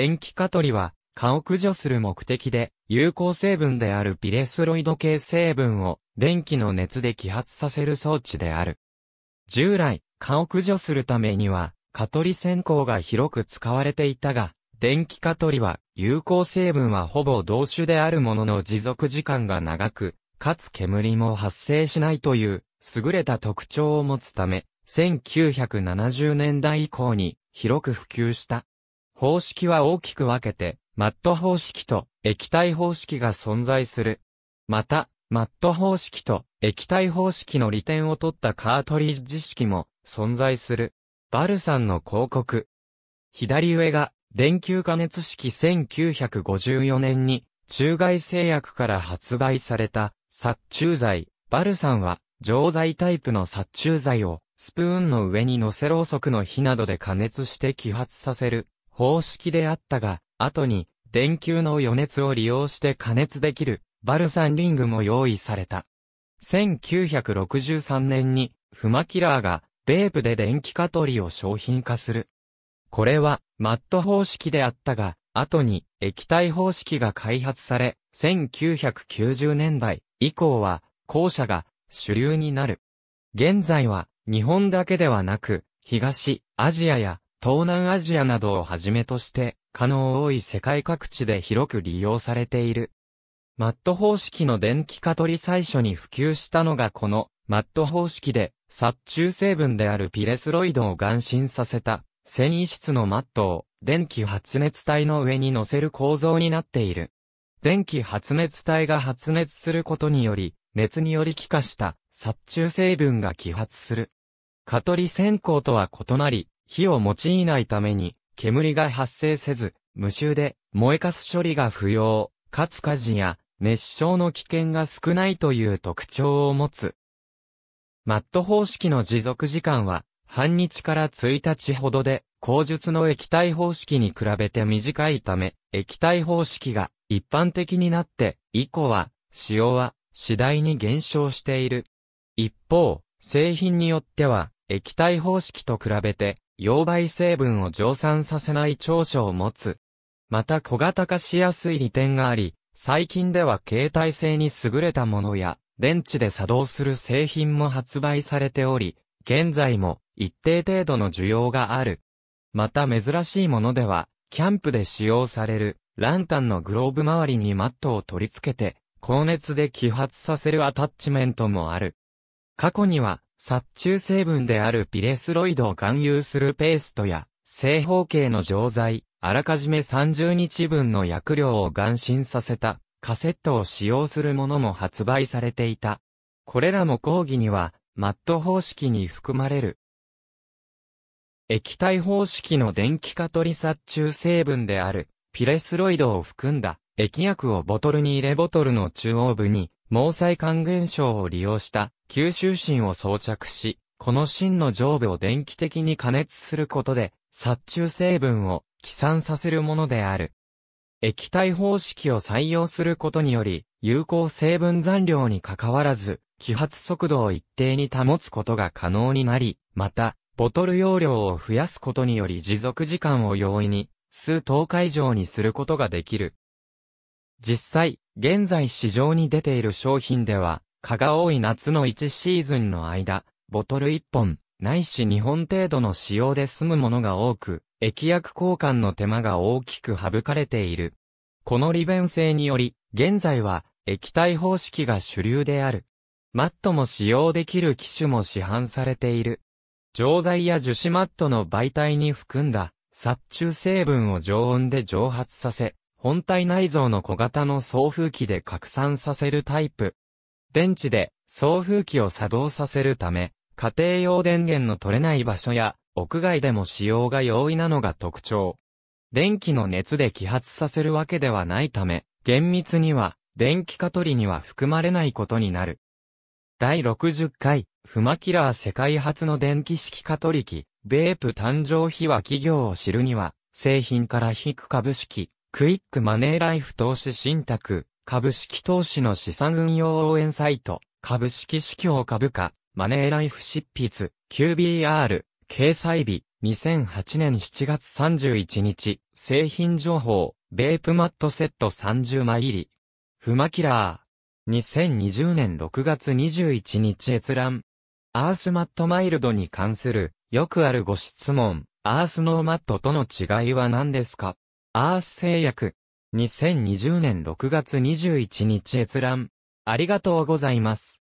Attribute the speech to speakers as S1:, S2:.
S1: 電気カ取りは、蚊を駆除する目的で、有効成分であるピレスロイド系成分を、電気の熱で揮発させる装置である。従来、蚊を駆除するためには、蚊取り線香が広く使われていたが、電気蚊取りは、有効成分はほぼ同種であるものの持続時間が長く、かつ煙も発生しないという、優れた特徴を持つため、1970年代以降に広く普及した。方式は大きく分けて、マット方式と液体方式が存在する。また、マット方式と液体方式の利点を取ったカートリッジ式も存在する。バルさんの広告。左上が電球加熱式1954年に中外製薬から発売された殺虫剤。バルさんは錠剤タイプの殺虫剤をスプーンの上に乗せろうそくの火などで加熱して揮発させる方式であったが、後に、電球の余熱を利用して加熱できる、バルサンリングも用意された。1963年に、フマキラーが、ベープで電気カトリを商品化する。これは、マット方式であったが、後に、液体方式が開発され、1990年代以降は、後者が主流になる。現在は、日本だけではなく、東、アジアや東南アジアなどをはじめとして、可能多い世界各地で広く利用されている。マット方式の電気化取り最初に普及したのがこのマット方式で、殺虫成分であるピレスロイドを含浸させた繊維質のマットを電気発熱体の上に乗せる構造になっている。電気発熱体が発熱することにより、熱により気化した殺虫成分が揮発する。蚊取り線香とは異なり、火を用いないために、煙が発生せず、無臭で、燃えかす処理が不要、かつ火事や、熱傷の危険が少ないという特徴を持つ。マット方式の持続時間は、半日から1日ほどで、口述の液体方式に比べて短いため、液体方式が一般的になって、以降は、使用は次第に減少している。一方、製品によっては、液体方式と比べて、溶媒成分を蒸散させない長所を持つ。また小型化しやすい利点があり、最近では携帯性に優れたものや、電池で作動する製品も発売されており、現在も一定程度の需要がある。また珍しいものでは、キャンプで使用されるランタンのグローブ周りにマットを取り付けて、高熱で揮発させるアタッチメントもある。過去には殺虫成分であるピレスロイドを含有するペーストや、正方形の錠剤、あらかじめ30日分の薬量を含浸させた、カセットを使用するものも発売されていた。これらも講義には、マット方式に含まれる。液体方式の電気化取り殺虫成分である、ピレスロイドを含んだ、液薬をボトルに入れボトルの中央部に、毛細管現象を利用した吸収芯を装着し、この芯の上部を電気的に加熱することで、殺虫成分を起散させるものである。液体方式を採用することにより、有効成分残量に関わらず、揮発速度を一定に保つことが可能になり、また、ボトル容量を増やすことにより持続時間を容易に、数等0日以上にすることができる。実際、現在市場に出ている商品では、蚊が多い夏の1シーズンの間、ボトル1本、ないし2本程度の使用で済むものが多く、液薬交換の手間が大きく省かれている。この利便性により、現在は液体方式が主流である。マットも使用できる機種も市販されている。錠剤や樹脂マットの媒体に含んだ殺虫成分を常温で蒸発させ、本体内蔵の小型の送風機で拡散させるタイプ。電池で送風機を作動させるため、家庭用電源の取れない場所や、屋外でも使用が容易なのが特徴。電気の熱で揮発させるわけではないため、厳密には、電気化取りには含まれないことになる。第60回、フマキラー世界初の電気式化取り機、ベープ誕生秘話企業を知るには、製品から引く株式、クイックマネーライフ投資信託、株式投資の資産運用応援サイト、株式市況株価、マネーライフ執筆、QBR、掲載日、2008年7月31日、製品情報、ベープマットセット30枚入り。フマキラー。2020年6月21日閲覧。アースマットマイルドに関する、よくあるご質問、アースノーマットとの違いは何ですかアース製薬。2020年6月21日閲覧。ありがとうございます。